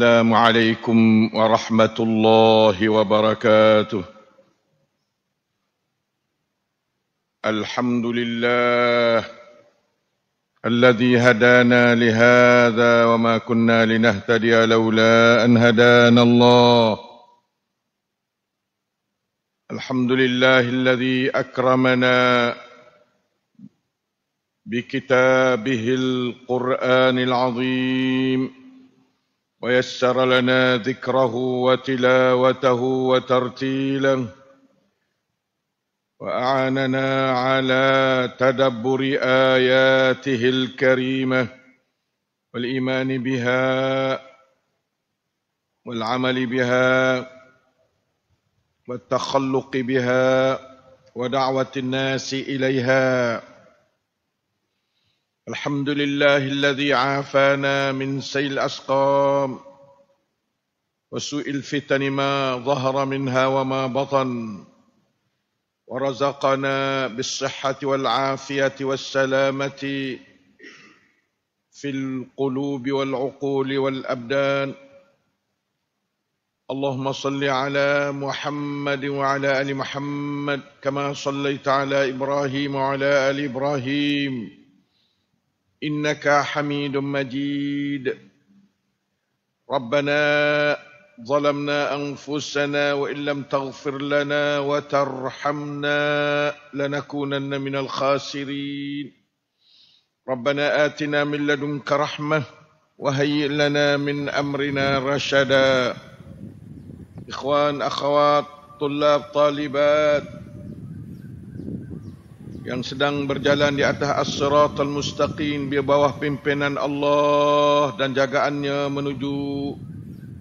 السلام عليكم ورحمة الله وبركاته الحمد لله الذي هدانا لهذا وما كنا لنهتدي لولا أن هدانا الله الحمد لله الذي أكرمنا بكتابه القرآن العظيم ويسر لنا ذكره وتلاوته وترتيله واعاننا على تدبر اياته الكريمه والايمان بها والعمل بها والتخلق بها ودعوه الناس اليها الحمد لله الذي عافانا من سيل الأسقام وسوء الفتن ما ظهر منها وما بطن ورزقنا بالصحة والعافية والسلامة في القلوب والعقول والأبدان اللهم صل على محمد وعلى آل محمد كما صليت على إبراهيم وعلى آل إبراهيم إنك حميد مجيد ربنا ظلمنا أنفسنا وإن لم تغفر لنا وترحمنا لنكونن من الخاسرين ربنا آتنا من لدنك رحمة وهيئ لنا من أمرنا رشدا إخوان أخوات طلاب طالبات yang sedang berjalan di atas as-siratal mustaqim di bawah pimpinan Allah dan jagaannya menuju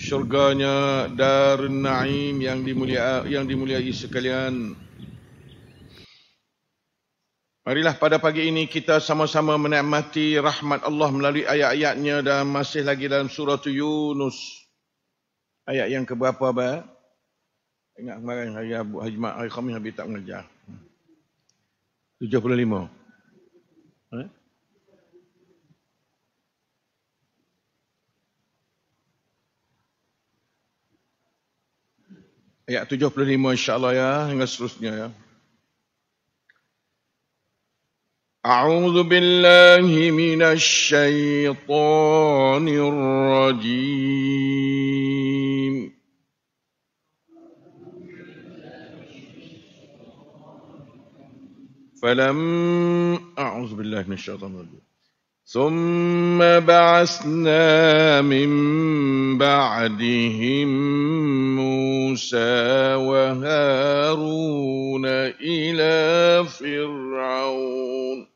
syurganya darun naim yang dimulia yang dimuliai sekalian Marilah pada pagi ini kita sama-sama menikmati rahmat Allah melalui ayat-ayatnya dan masih lagi dalam surah Yunus. Ayat yang keberapa, ba? Ingat kemarin, Haji Ahmad, Haji Khamis, habis tak mengejar. Tujuh 75. Eh? Ayat puluh lima, insyaallah ya, hingga seterusnya ya. أعوذ بالله من الشيطان الرجيم فلم أعوذ بالله من الشيطان الرجيم ثم بعثنا من بعدهم موسى وهارون إلى فرعون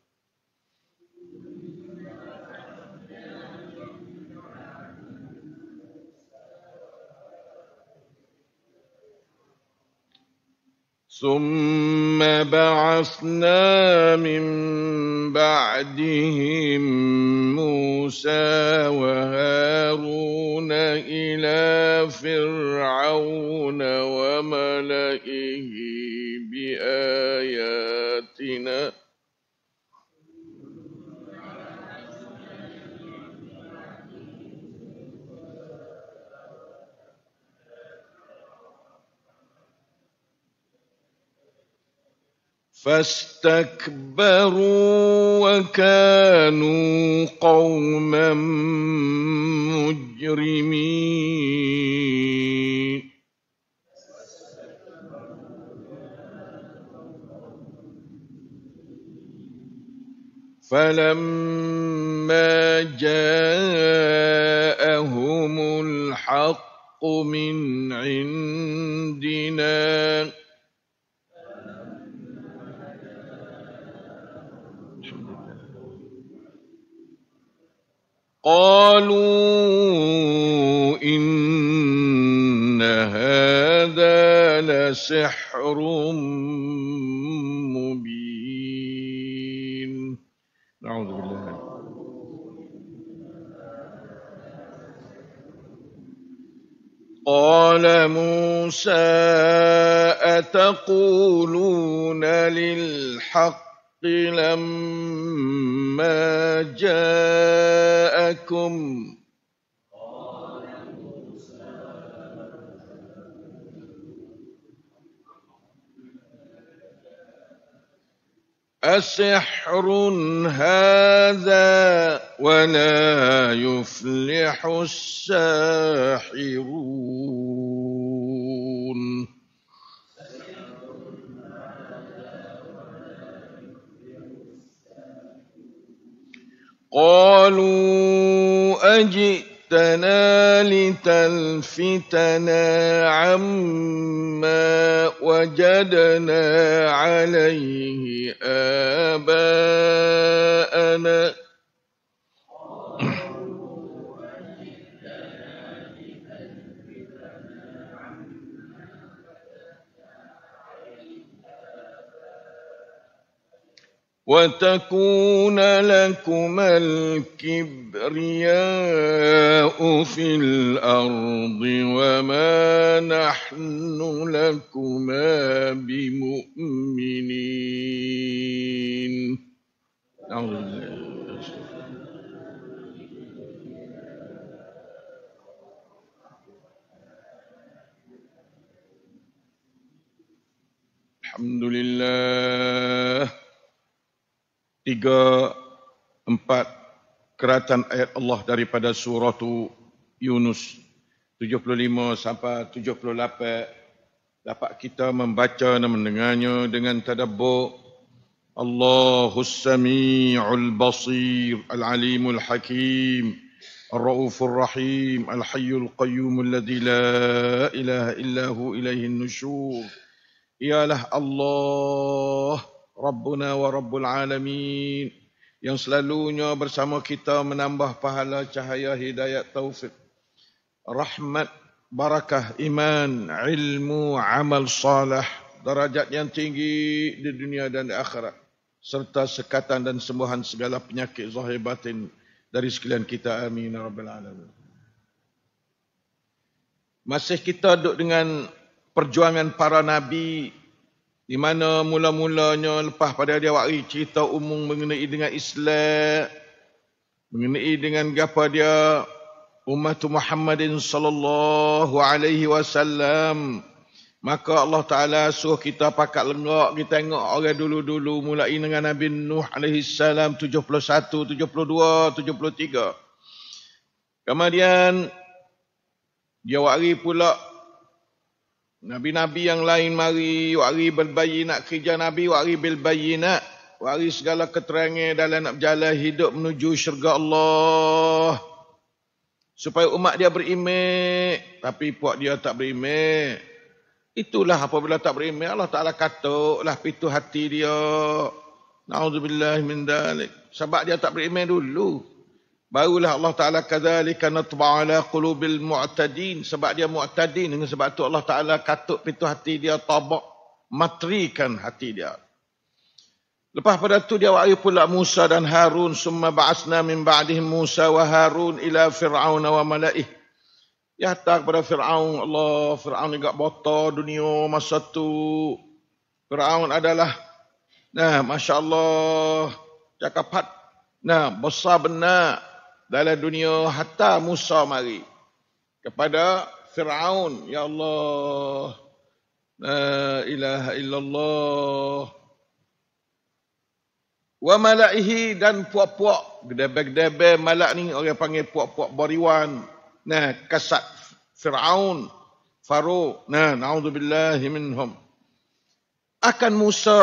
ثم بعثنا من بعدهم موسى وهارون إلى فرعون وملئه بآيات فاستكبروا وكانوا قوما مجرمين فلما جاءهم الحق من عندنا قالوا إن هذا لسحر مبين نعوذ بالله قال موسى أتقولون للحق الحق لما جاءكم أسحر هذا ولا يفلح الساحرون قالوا أجئتنا لتلفتنا عما وجدنا عليه آباءنا وتكون لكما الكبرياء في الأرض وما نحن لكما tiga, empat keratan ayat Allah daripada surah tu Yunus 75 sampai 78 dapat kita membaca dan mendengarnya dengan tadabbur Allahu Samiul Basir Al Alimul Hakim Ar Raufur Rahim Al Hayyul Qayyum alladzi la ilaha illa hu ilaihin nusyur ialah Allah Rabbuna wa Rabbul Alamin yang selalunya bersama kita menambah pahala cahaya hidayat taufik rahmat barakah iman ilmu amal salah, darajat yang tinggi di dunia dan di akhirat serta sekatan dan sembuhan segala penyakit zahir batin dari sekalian kita amin ya rabbil alamin masih kita duduk dengan perjuangan para nabi di mana mula-mulanya lepas pada dia wakil cerita umum mengenai dengan Islam. Mengenai dengan gapa dia umat Muhammadin sallallahu alaihi wasallam. Maka Allah Ta'ala suruh kita pakat lengok, kita tengok orang dulu-dulu mulai dengan Nabi Nuh alaihi salam 71, 72, 73. Kemudian, dia wakil pula Nabi-nabi yang lain mari wari berbayi nak kerja Nabi wari bil bayi nak wari segala keterangan dalam nak berjalan hidup menuju syurga Allah. Supaya umat dia berimek. Tapi puak dia tak berimek. Itulah apabila tak berimek. Allah Ta'ala katuk lah pintu hati dia. Na'udzubillah min dalik. Sebab dia tak berimek dulu. Barulah Allah Ta'ala kazalika natba' ala qulubil mu'tadin. Sebab dia mu'tadin. Sebab tu Allah Ta'ala katuk pintu hati dia. Tabak. Matrikan hati dia. Lepas pada tu dia wa'i pula Musa dan Harun. Summa ba'asna min ba'dihim Musa wa Harun ila Fir'aun wa malaih. Ya hatta kepada Fir'aun. Allah, Fir'aun juga botol dunia masa tu. Fir'aun adalah. Nah, Masya Allah. Cakap Nah, besar benar dalam dunia hatta Musa mari kepada Firaun ya Allah la ilaha illallah wa malaihi dan puak-puak gede gedebe malak ni orang panggil puak-puak bariwan nah kasat Firaun Faro nah naudzubillahi minhum akan Musa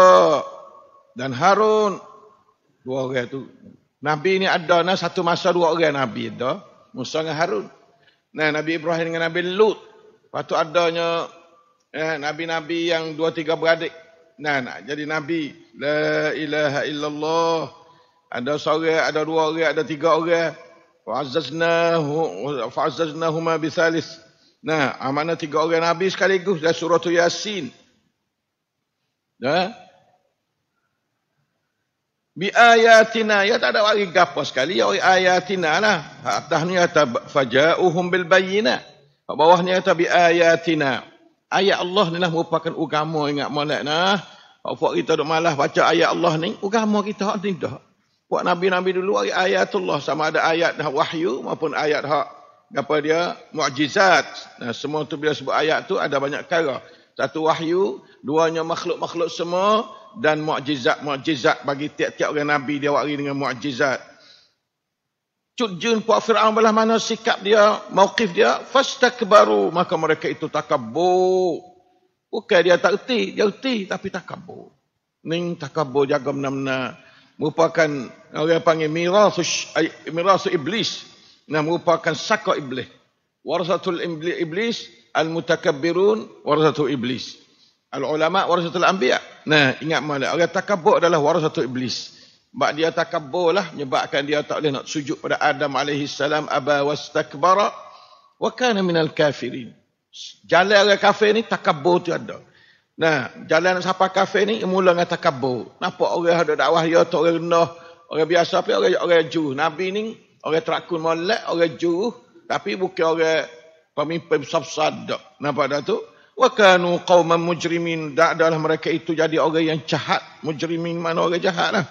dan Harun dua orang tu Nabi ni ada na satu masa dua orang nabi ada, Musa dengan Harun. Nah Nabi Ibrahim dengan Nabi Lut. Patu adanya eh, nabi-nabi yang dua tiga beradik. Nah, nah jadi nabi la ilaha illallah. Ada seorang, ada dua orang, ada tiga orang. Fa'azzaznahu fa'azzaznahu ma bisalis. Nah, amanah ah, tiga orang nabi sekaligus dalam surah Yasin. Nah, bi ayatina ya tak ada lagi gapo sekali ya oi ayatina lah ha, atas ni kata fajauhum bil bayyina ha, bawah ni kata bi ayatina ayat Allah ni lah merupakan agama ingat molek nah buat ha, kita duk malas baca ayat Allah ni agama kita hak ni dah buat nabi-nabi dulu ayat ayatullah sama ada ayat dah wahyu maupun ayat hak apa dia mukjizat nah semua tu bila sebut ayat tu ada banyak cara satu wahyu duanya makhluk-makhluk semua dan mukjizat-mukjizat bagi tiap-tiap orang nabi dia wari dengan mukjizat. Cujun puak Firaun belah mana sikap dia, mauqif dia, fastakbaru maka mereka itu takabbur. Bukan dia tak erti, dia erti tapi takabbur. Ning takabbur jaga mana-mana merupakan orang panggil mirasus mirasu iblis. Nah merupakan sakok iblis. Warasatul iblis al-mutakabbirun warasatul iblis. Al-ulama warasatul anbiya' Nah, ingat malah. Orang takabur adalah waras satu iblis. Sebab dia takabur lah, menyebabkan dia tak boleh nak sujud pada Adam AS, Aba was takbara, wa kana minal kafirin. Jalan orang kafir ni, takabur tu ada. Nah, jalan nak sampai kafir ni, mula dengan takabur. Nampak orang ada dakwah, dia tak orang renah, orang biasa, tapi orang, orang juh. Nabi ni, orang terakun molek, orang juh, tapi bukan orang pemimpin sabsadak. Nampak dah tu? wa kanu qauman mujrimin dak adalah mereka itu jadi orang yang jahat mujrimin mana orang jahatlah,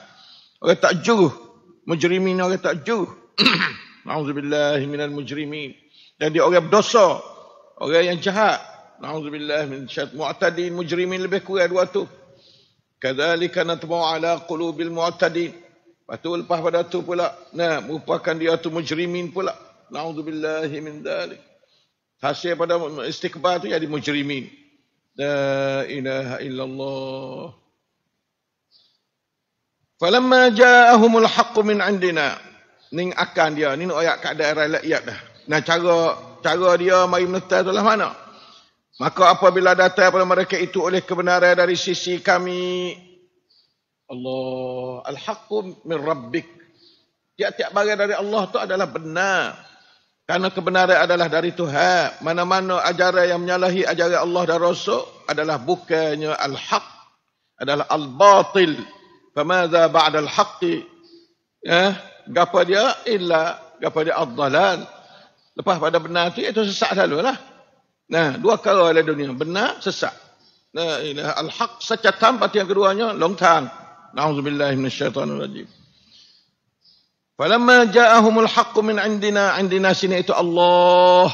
orang tak juruh mujrimin orang tak juruh na'udzubillah minal mujrimin jadi orang berdosa orang yang jahat na'udzubillah min syait mu'tadin mujrimin lebih kurang dua tu kadzalika natmu ala qulubil mu'tadin patu lepas pada tu pula nah merupakan dia tu mujrimin pula na'udzubillah min dalik hasil pada istiqbal tu jadi mujrimin. La ilaha illallah. Falamma ja'ahumul haqqu min indina. Ning akan dia, ni nak ayat kat daerah rakyat dah. Nah cara cara dia mari menetas tu lah mana? Maka apabila datang pada mereka itu oleh kebenaran dari sisi kami. Allah, al-haqqu min rabbik. Tiap-tiap bagian dari Allah tu adalah benar. Karena kebenaran adalah dari Tuhan. Mana-mana ajaran yang menyalahi ajaran Allah dan Rasul adalah bukannya al-haq. Adalah al-batil. Famaza ba'dal haqqi. Eh, ya, gapa dia illa gapa dia ad-dalal. Lepas pada benar itu, itu sesak selalu lah. Nah, dua kali oleh dunia. Benar, sesak. Nah, al-haq secatam. Pati yang keduanya, longtang. Na'udzubillahimmanasyaitanirajim. Falamma ja'ahumul haqqu min indina, indina sini itu Allah.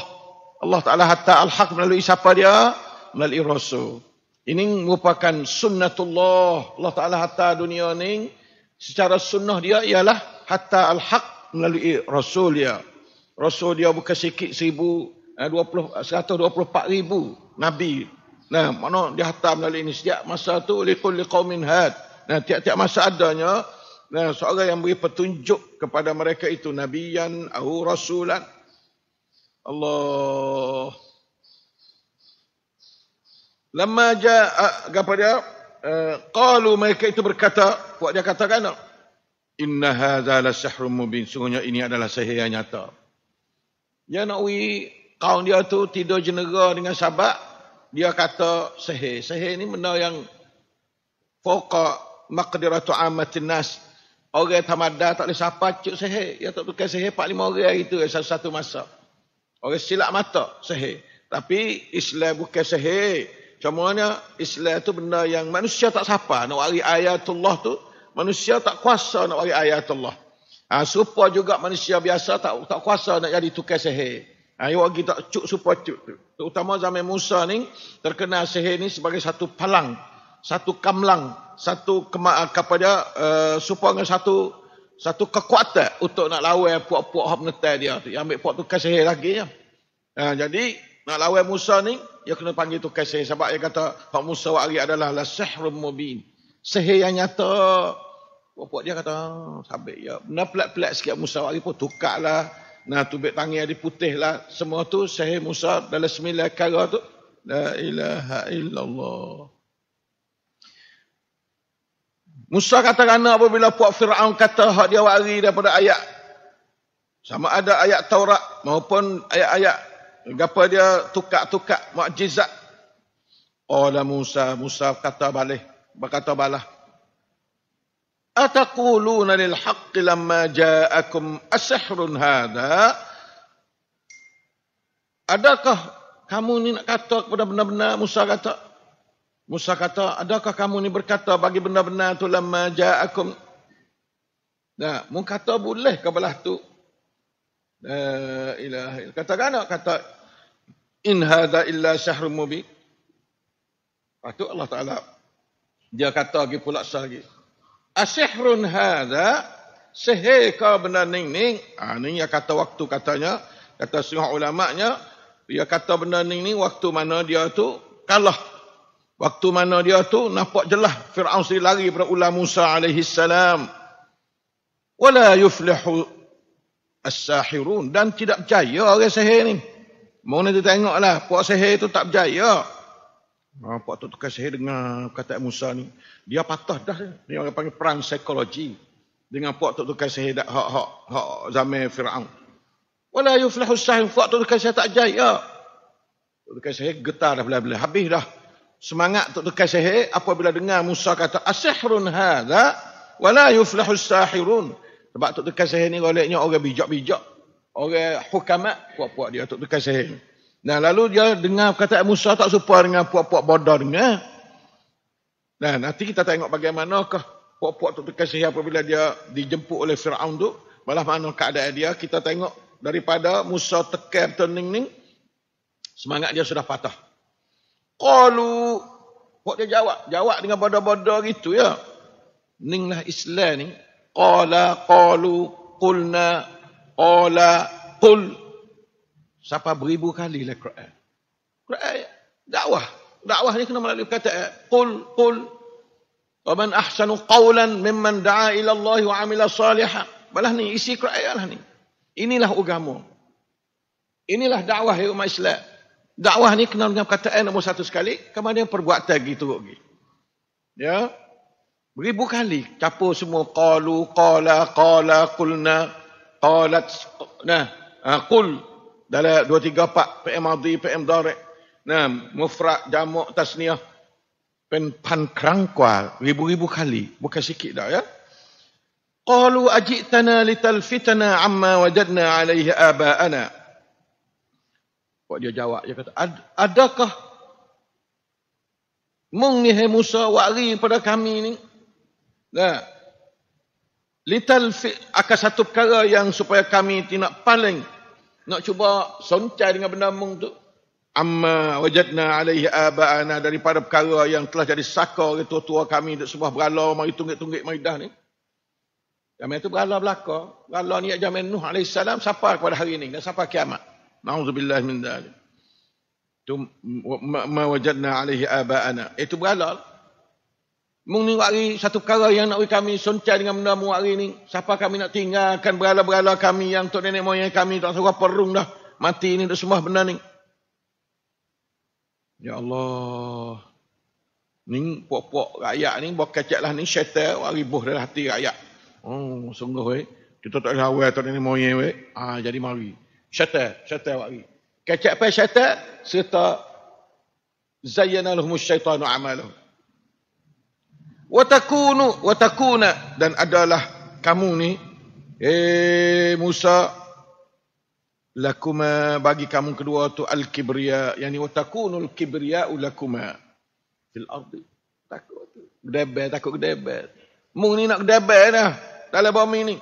Allah Ta'ala hatta al-haq melalui siapa dia? Melalui Rasul. Ini merupakan sunnatullah. Allah Ta'ala hatta dunia ini secara sunnah dia ialah hatta al-haq melalui Rasul dia. Rasul dia bukan sikit seribu, eh, dua puluh, seratus dua puluh empat ribu Nabi. Nah, mana dia hatta melalui ini sejak masa itu. Likul liqaw had. Nah, tiap-tiap masa adanya, Nah, seorang yang beri petunjuk kepada mereka itu nabiyan atau rasulan. Allah. Lama ja apa dia? Eh, qalu uh, mereka itu berkata, buat dia katakan, "Inna hadza la sihrun mubin." Sungguhnya ini adalah sihir yang nyata. Ya Nawi, kaum dia tu tidur jenera dengan sabak, dia kata sihir. Sihir ini benda yang fauqa maqdiratu amatin nas, Orang tamadah tak boleh siapa cuk sehe. Ya tak bukan sehe. Pak lima orang hari itu. Satu-satu masa. Orang silap mata sehe. Tapi Islam bukan sehe. Cuma Islam itu benda yang manusia tak siapa. Nak wari ayatullah tu. Manusia tak kuasa nak wari ayatullah. Ha, supa juga manusia biasa tak tak kuasa nak jadi tukar sehe. Ha, awak kita cuk supa cuk tu. Terutama zaman Musa ni terkenal sehe ni sebagai satu palang satu kamlang, satu kema, ah, kepada uh, supaya satu satu kekuatan untuk nak lawan puak-puak hak menetai dia tu. Yang ambil puak tu kasih lagi ya. Ha, jadi nak lawan Musa ni dia kena panggil tu kasih sebab dia kata Pak Musa wa Ali adalah la sihrum mubin. Sihir yang nyata. Puak-puak dia kata ah, sabik ya. Benar pelak-pelak sikit Musa wa Ali pun tukarlah. Nah tubik tangi ada putih lah. Semua tu sihir Musa dalam sembilan kala tu. La ilaha illallah. Musa kata kerana apabila puak Fir'aun kata hak dia wari daripada ayat. Sama ada ayat Taurat maupun ayat-ayat. Gapa dia tukar-tukar mukjizat. Oleh Musa, Musa kata balik. Berkata balah. Ataquluna lil haqq lamma ja'akum asihrun hadha? Adakah kamu ni nak kata kepada benar-benar Musa kata? Musa kata, adakah kamu ni berkata bagi benda-benda tu lama ja'akum? Nah, mu kata boleh ke belah tu? La ilaha Kata kan kata in hadza illa syahrum mubin. Patut Allah Taala dia kata lagi pula sah lagi. Asihrun hadza sihir ke benda ning ning? Ah ha, ni yang kata waktu katanya, kata setengah ulama dia kata benda ning ning waktu mana dia tu kalah Waktu mana dia tu nampak jelas Firaun sendiri lari pada ular Musa alaihi salam. Wala yuflihu as-sahirun dan tidak percaya orang sihir ni. Mau nanti tengoklah puak sihir tu tak berjaya. Ha puak tu tukar sihir dengan kata Musa ni, dia patah dah. Ni orang panggil perang psikologi dengan puak tu tukar sihir dak hak hak hak zaman Firaun. Wala yuflihu as-sahirun puak tu tukar sihir tak berjaya. Tukar sihir getar dah belah-belah habis dah semangat untuk tekan sihir apabila dengar Musa kata asihrun hadza wala yuflahu sahirun sebab untuk tekan sihir ni goleknya orang bijak-bijak orang hukama puak-puak dia untuk tekan sihir nah lalu dia dengar kata Musa tak suka dengan puak-puak bodoh dengar nah nanti kita tengok bagaimanakah puak-puak untuk tekan sihir apabila dia dijemput oleh Firaun tu malah mana keadaan dia kita tengok daripada Musa tekan turning ni semangat dia sudah patah Qalu. Buat dia jawab. Jawab dengan bodoh-bodoh gitu ya. Ninglah Islam ni. Qala, qalu, qulna, qala, qul. Siapa beribu kali lah Quran. Quran, dakwah. Dakwah ni kena melalui kata, qul, qul. Wa man ahsanu qawlan mimman da'a ila Allah wa amila salihah. Balah ni, isi Quran lah ni. Inilah agama. Inilah dakwah ya umat Islam. Dakwah ni kenal dengan perkataan nombor satu sekali, kemudian perbuatan lagi teruk lagi. Ya. Beribu kali capur semua qalu qala qala qulna qalat nah ha, qul dalam dua tiga pak, PM madi PM dharik. Nah, mufrad jamak tasniah pen pan kerangkwa ribu-ribu kali bukan sikit dah ya qalu ajitana litalfitana amma wajadna alaihi abaana Buat dia jawab. Dia kata, Ad, adakah mung ni hai Musa wari pada kami ni? Nah. Little fi, akan satu perkara yang supaya kami tidak paling nak cuba sonca dengan benda mung tu. Amma wajadna alaihi aba'ana daripada perkara yang telah jadi saka ke tua-tua kami di sebuah beralau mari tunggik-tunggik maidah ni. jamin itu beralau belaka. Beralau ni zaman Nuh alaihi salam sampai kepada hari ini dan sampai kiamat. Na'udzubillah min dalim. Itu ma wajadna alaihi aba'ana. Itu eh, beralal. Mung ni wari satu perkara yang nak kami soncai dengan benda mu hari ni. Siapa kami nak tinggalkan berala-berala kami yang tok nenek moyang kami tak tahu perung dah. Mati ni dah semua benda ni. Ya Allah. Ni puak-puak rakyat ni buat kacak lah ni syaitan wari buh dalam hati rakyat. Oh, sungguh weh. Kita tak tahu awal tok nenek moyang we. Ah, jadi mari syaitan syaitan wa'i kacak pai syaitan serta zayyana lahumus syaitanu amalah wa takunu wa takuna dan adalah kamu ni eh Musa lakuma bagi kamu kedua tu al kibriya yani wa takunu al kibriya lakuma fil ardi takut tu gedebe takut gedebe mung ni nak gedebe dah dalam bumi ni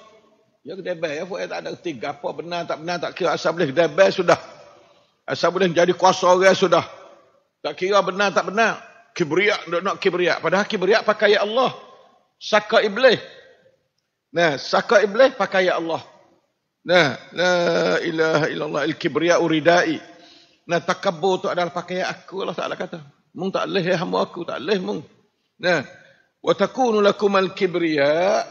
Ya kedai bel, ya fuaya tak ada kerti. Apa benar, tak benar, tak kira. Asal boleh kedai bel, sudah. Asal boleh jadi kuasa orang, sudah. Tak kira benar, tak benar. Kibriak, nak nak kibriak. Padahal kibriak pakai ya Allah. Saka iblis. Nah, saka iblis pakai ya Allah. Nah, la ilaha illallah al-kibriya uridai. Nah, takabur tu adalah pakaian aku Allah Taala kata. Mung tak leh ya hamba aku, tak leh mung. Nah, wa takunu al-kibriya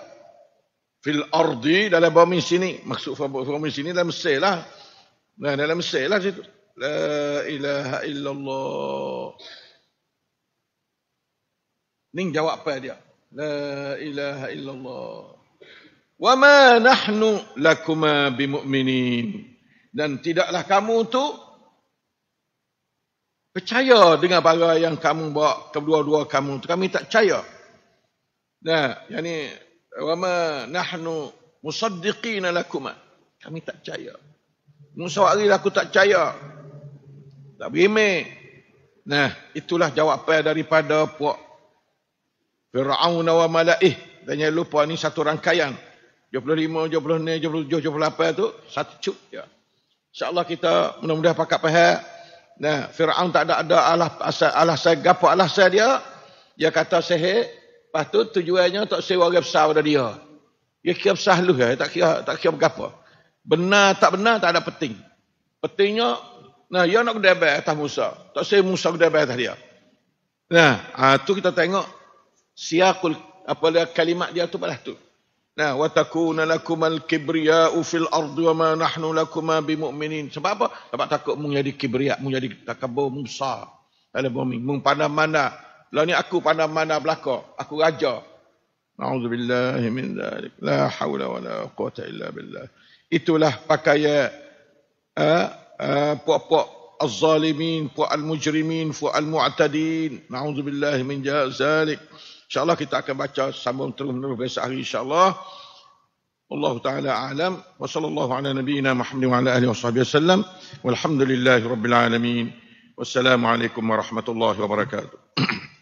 fil ardi dalam bumi sini maksud bumi sini dalam Mesir lah nah dalam Mesir lah situ la ilaha illallah ning jawab apa dia la ilaha illallah wa ma nahnu lakuma bimu'minin dan tidaklah kamu tu percaya dengan barang yang kamu bawa kedua-dua kamu tu kami tak percaya nah yang wa ma nahnu musaddiqina lakuma. Kami tak percaya. Musa hari lah aku tak percaya. Tak berime. Nah, itulah jawapan daripada puak Fir'aun wa malaih. Tanya lupa ni satu rangkaian. 25, 26, 27, 28 tu satu cuk ya. InsyaAllah kita mudah mudah pakat pahal. Nah, Fir'aun tak ada-ada alah, alah, alah, alah, alah, alah, alah, alah, alah, alah, Lepas tu tujuannya tak sewa orang besar pada dia. Dia kira besar lu ya, eh, tak kira tak kira apa. Benar tak benar tak ada penting. Pentingnya nah dia nak kedai bayar atas Musa. Tak sewa Musa kedai bayar atas dia. Nah, ha, tu kita tengok siakul apa dia kalimat dia tu padah tu. Nah, wa takuna lakumal kibriya'u fil ardi wa ma nahnu lakuma bimu'minin. Sebab apa? Sebab takut menjadi kibriya, menjadi takabur Musa. Ada bumi, mung pandang mana? Lah ni aku pandai mana belaka, aku raja. Nauzubillahi min dzalik. La haula wala quwata illa billah. Itulah pakaian eh eh puak-puak az-zalimin, puak al-mujrimin, puak az zalimin puak mujrimin puak al mutadin min dzalik. Insya-Allah kita akan baca sambung terus menerus besok hari insya-Allah. Allah Ta'ala A'lam wa sallallahu ala nabiyina Muhammad wa ala ahli wa sahbihi wa sallam walhamdulillahi rabbil alamin wassalamu warahmatullahi wabarakatuh